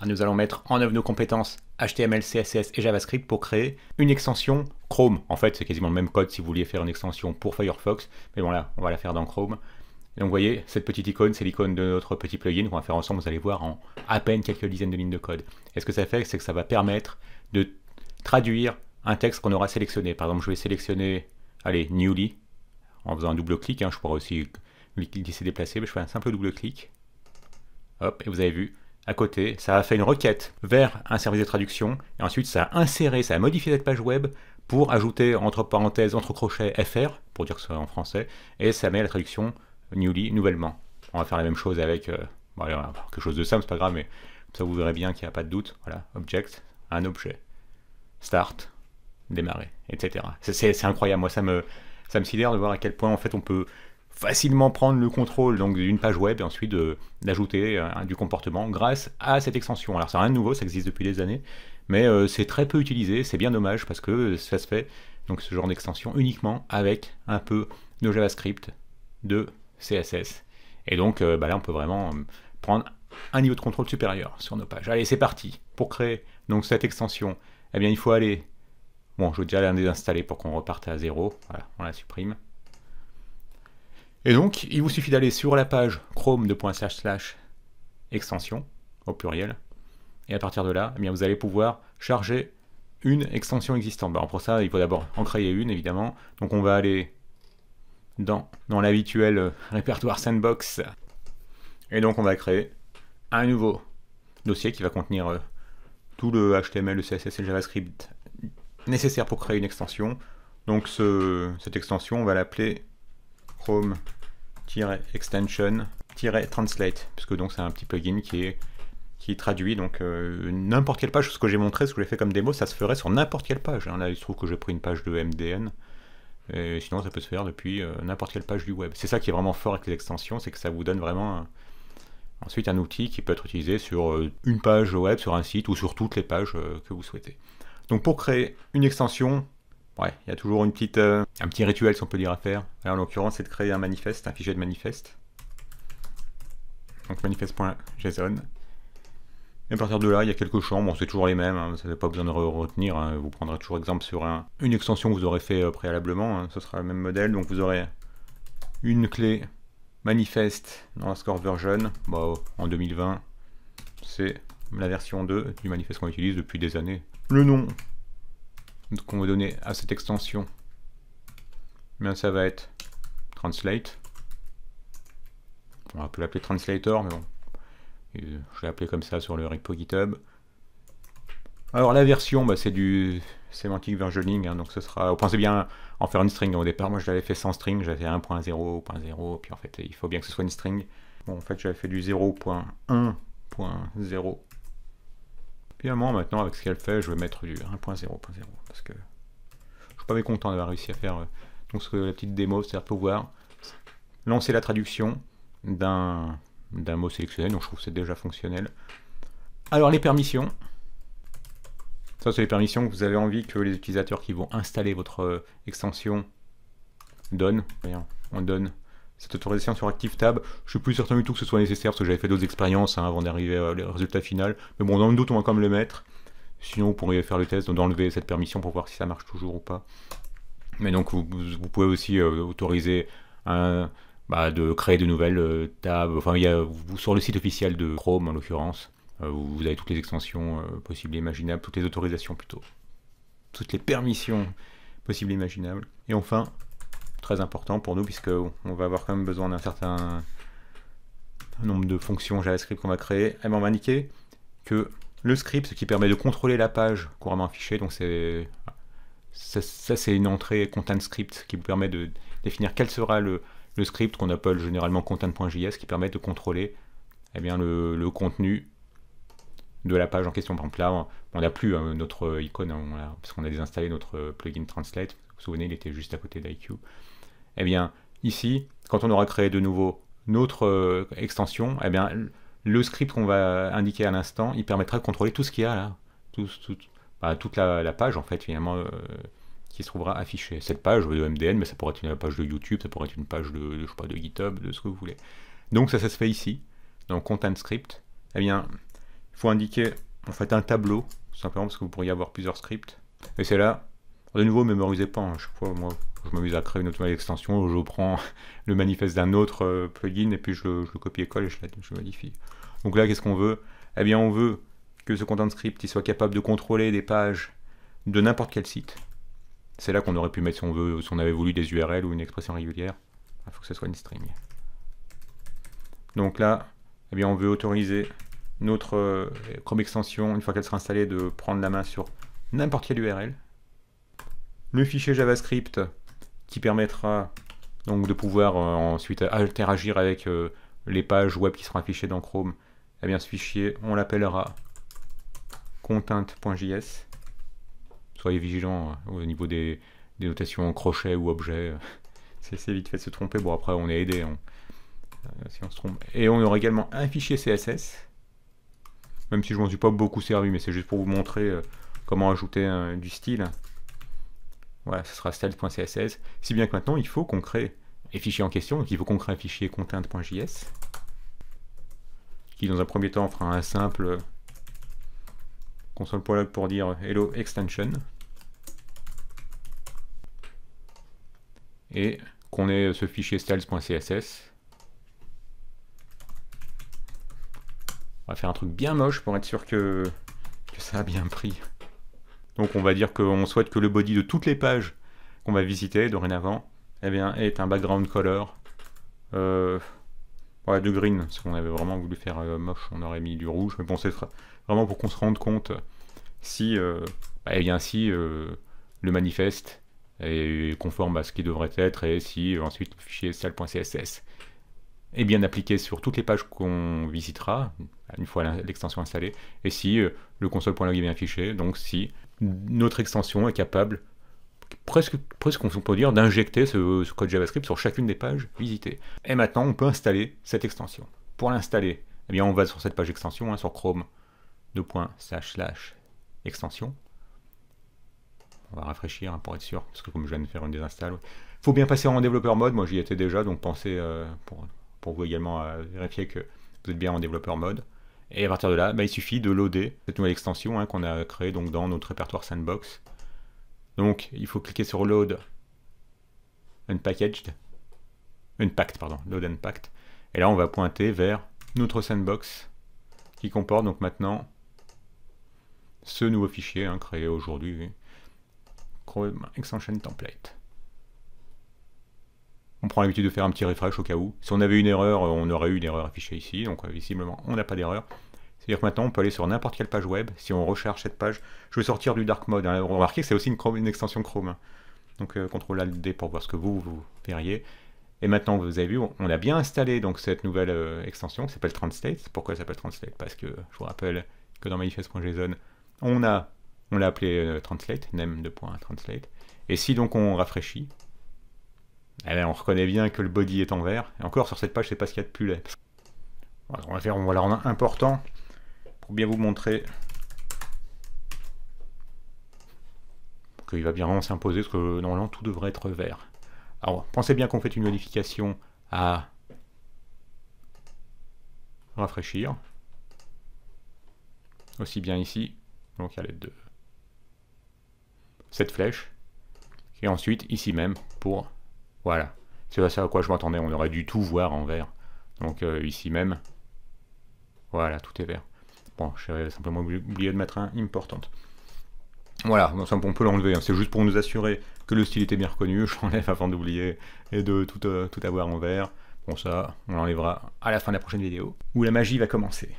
Hein, nous allons mettre en œuvre nos compétences HTML, CSS et JavaScript pour créer une extension Chrome. En fait, c'est quasiment le même code si vous vouliez faire une extension pour Firefox, mais bon là, on va la faire dans Chrome. donc vous voyez, cette petite icône, c'est l'icône de notre petit plugin qu'on va faire ensemble, vous allez voir en à peine quelques dizaines de lignes de code. Et ce que ça fait, c'est que ça va permettre de traduire un texte qu'on aura sélectionné. Par exemple, je vais sélectionner, allez, Newly, en faisant un double clic, hein. je pourrais aussi glisser, déplacer, mais je fais un simple double clic. Hop, et vous avez vu, à côté, ça a fait une requête vers un service de traduction, et ensuite ça a inséré, ça a modifié cette page web pour ajouter entre parenthèses, entre crochets FR, pour dire que c'est en français, et ça met la traduction newly, nouvellement. On va faire la même chose avec euh, quelque chose de simple, c'est pas grave, mais ça vous verrez bien qu'il n'y a pas de doute. Voilà, object, un objet, start, démarrer, etc. C'est incroyable, moi ça me, ça me sidère de voir à quel point en fait on peut facilement prendre le contrôle donc d'une page web et ensuite d'ajouter euh, du comportement grâce à cette extension. Alors c'est rien de nouveau, ça existe depuis des années, mais euh, c'est très peu utilisé, c'est bien dommage parce que ça se fait donc ce genre d'extension uniquement avec un peu de JavaScript, de CSS. Et donc euh, bah là on peut vraiment prendre un niveau de contrôle supérieur sur nos pages. Allez c'est parti pour créer donc cette extension. Eh bien il faut aller Bon, je vais déjà la désinstaller pour qu'on reparte à zéro. Voilà, on la supprime. Et donc, il vous suffit d'aller sur la page chrome extension au pluriel. Et à partir de là, eh bien, vous allez pouvoir charger une extension existante. pour ça, il faut d'abord en créer une, évidemment. Donc on va aller dans, dans l'habituel euh, répertoire sandbox. Et donc on va créer un nouveau dossier qui va contenir euh, tout le HTML, le CSS et le JavaScript nécessaire pour créer une extension. Donc cette extension, on va l'appeler Chrome extension-translate, puisque donc c'est un petit plugin qui, est, qui traduit donc euh, n'importe quelle page, ce que j'ai montré, ce que j'ai fait comme démo, ça se ferait sur n'importe quelle page. Hein. Là, il se trouve que j'ai pris une page de MDN, et sinon ça peut se faire depuis euh, n'importe quelle page du web. C'est ça qui est vraiment fort avec les extensions, c'est que ça vous donne vraiment ensuite un outil qui peut être utilisé sur euh, une page web, sur un site ou sur toutes les pages que vous souhaitez. Donc pour créer une extension, ouais, il y a toujours une petite, euh, un petit rituel, si on peut dire, à faire. Alors, en l'occurrence, c'est de créer un manifeste, un fichier de manifeste. Donc manifeste.json. Et à partir de là, il y a quelques champs, bon, c'est toujours les mêmes, hein. ça vous n'avez pas besoin de retenir, hein. vous prendrez toujours exemple sur une extension que vous aurez fait euh, préalablement, hein. ce sera le même modèle, donc vous aurez une clé manifeste dans la score version, bah, en 2020, c'est la version 2 du manifeste qu'on utilise depuis des années. Le nom, qu'on on va donner à cette extension, ça va être translate. On peut l'appeler translator, mais bon, je l'ai appelé comme ça sur le repo GitHub. Alors la version, bah, c'est du semantic versioning, hein, donc ce sera. point c'est bien en faire une string au départ. Moi, je l'avais fait sans string, j'avais fait 1.0.0, puis en fait, il faut bien que ce soit une string. Bon, en fait, j'avais fait du 0.1.0 Finalement, maintenant, avec ce qu'elle fait, je vais mettre du 1.0.0 parce que je suis pas mécontent d'avoir réussi à faire euh, donc la petite démo, c'est-à-dire pouvoir lancer la traduction d'un d'un mot sélectionné, donc je trouve que c'est déjà fonctionnel. Alors les permissions. Ça, c'est les permissions que vous avez envie que les utilisateurs qui vont installer votre euh, extension donnent. On donne cette autorisation sur ActiveTab. Je suis plus certain du tout que ce soit nécessaire parce que j'avais fait d'autres expériences hein, avant d'arriver au euh, résultat final. Mais bon, dans le doute, on va quand même le mettre. Sinon, vous pourriez faire le test d'enlever cette permission pour voir si ça marche toujours ou pas. Mais donc, vous, pouvez aussi euh, autoriser bah, de créer de nouvelles euh, tables. Enfin, vous, sur le site officiel de Chrome, en l'occurrence, vous, vous, avez toutes les extensions possibles et imaginables, toutes les autorisations plutôt, toutes les permissions possibles et imaginables. Et enfin, important pour nous puisque on va avoir quand même besoin d'un certain nombre de fonctions JavaScript qu'on va créer. Et eh bien, on va indiquer que le script, qui permet de contrôler la page couramment affichée, donc c'est ça, c'est une entrée content script qui vous permet de définir quel sera le, script qu'on appelle généralement content.js qui permet de contrôler et eh bien, le, contenu de la page en question. Par exemple, là, on n'a plus hein, notre icône, parce qu'on a désinstallé notre plugin Translate. Vous vous souvenez, il était juste à côté d'IQ. Eh bien, ici, quand on aura créé de nouveau notre euh, extension, eh bien, le script qu'on va indiquer à l'instant, il permettra de contrôler tout ce qu'il y a là, bah, toute la, page en fait finalement euh, qui se trouvera affichée. Cette page de MDN, mais ça pourrait être une page de YouTube, ça pourrait être une page de, sais pas, de GitHub, de ce que vous voulez. Donc ça, ça se fait ici, dans content script. Eh bien, il faut indiquer en fait un tableau, simplement parce que vous pourriez avoir plusieurs scripts. Et c'est là, de nouveau, mémorisez pas, hein, chaque fois moi, je m'amuse à créer une autre extension, je prends le manifeste d'un autre euh, plugin et puis je, le copie et colle et je, le modifie. Donc là, qu'est-ce qu'on veut Eh bien, on veut que ce content script il soit capable de contrôler des pages de n'importe quel site. C'est là qu'on aurait pu mettre, si on, veut, si on avait voulu, des URL ou une expression régulière. Il faut que ce soit une string. Donc là, eh bien, on veut autoriser notre euh, Chrome extension, une fois qu'elle sera installée, de prendre la main sur n'importe quelle URL. Le fichier JavaScript, qui permettra donc de pouvoir euh, ensuite interagir avec euh, les pages web qui seront affichées dans Chrome. et eh bien, ce fichier, on l'appellera content.js. Soyez vigilants euh, au niveau des, des notations crochet ou objet. C'est vite fait de se tromper. Bon, après, on est aidé on, si on se trompe. Et on aura également un fichier CSS. Même si je m'en suis pas beaucoup servi, mais c'est juste pour vous montrer comment ajouter du style. Voilà, ce sera styles.css. Si bien que maintenant, il faut qu'on crée les fichiers en question. Donc, il faut qu'on crée un fichier content.js qui, dans un premier temps, fera un simple console.log pour dire hello extension. Et qu'on ait ce fichier styles.css. On va faire un truc bien moche pour être sûr que, que ça a bien pris. Donc on va dire qu'on souhaite que le body de toutes les pages qu'on va visiter dorénavant eh bien, est un background color euh, de green. Si on avait vraiment voulu faire euh, moche, on aurait mis du rouge. Mais bon, c'est vraiment pour qu'on se rende compte si, euh, bah, eh bien, si le manifeste est conforme à ce qu'il devrait être et si ensuite le fichier style.css est bien appliqué sur toutes les pages qu'on visitera une fois l'extension installée et si le console.log est bien affiché, donc si notre extension est capable, presque, presque on peut dire, d'injecter ce, code JavaScript sur chacune des pages visitées. Et maintenant, on peut installer cette extension. Pour l'installer, eh on va sur cette page extension, hein, sur Chrome, deux slash, extension. On va rafraîchir hein, pour être sûr, parce que comme je viens de faire une désinstallation, il faut bien passer en développeur mode. Moi, j'y étais déjà, donc pensez, euh, pour, pour, vous également, à euh, vérifier que vous êtes bien en développeur mode. Et à partir de là, bah, il suffit de loader cette nouvelle extension hein, qu'on a créée donc, dans notre répertoire sandbox. Donc, il faut cliquer sur Load Unpacked. Unpacked, pardon. Load Unpacked. Et là, on va pointer vers notre sandbox qui comporte donc maintenant ce nouveau fichier hein, créé aujourd'hui. Chrome Extension Template on prend l'habitude de faire un petit refresh au cas où. Si on avait une erreur, euh, on aurait eu une erreur affichée ici, donc euh, visiblement on n'a pas d'erreur. C'est-à-dire que maintenant on peut aller sur n'importe quelle page web, si on recharge cette page, je vais sortir du dark mode, hein. remarquez que c'est aussi une, extension Chrome. Hein. Donc euh, CTRL ALT D pour voir ce que vous, vous verriez. Et maintenant, vous avez vu, on a bien installé donc cette nouvelle extension qui s'appelle Translate. Pourquoi elle s'appelle Translate Parce que je vous rappelle que dans manifest.json, on a on l'a appelé Translate, name de point Translate. Et si donc on rafraîchit, eh ben, on reconnaît bien que le body est en vert. Et encore, sur cette page, c'est parce pas qu'il y a de plus laid. on va faire, on va important pour bien vous montrer qu'il va bien s'imposer parce que normalement tout devrait être vert. Alors pensez bien qu'on fait une modification à rafraîchir. Aussi bien ici, donc à l'aide de cette flèche. Et ensuite ici même pour voilà. C'est à ça à quoi je m'attendais. On aurait dû tout voir en vert. Donc euh, ici même, voilà, tout est vert. Bon, j'avais simplement oublié de mettre un important. Voilà, on peut l'enlever. Hein. C'est juste pour nous assurer que le style était bien reconnu. Je l'enlève avant d'oublier et de tout, euh, tout avoir en vert. Bon, ça, on l'enlèvera à la fin de la prochaine vidéo, où la magie va commencer.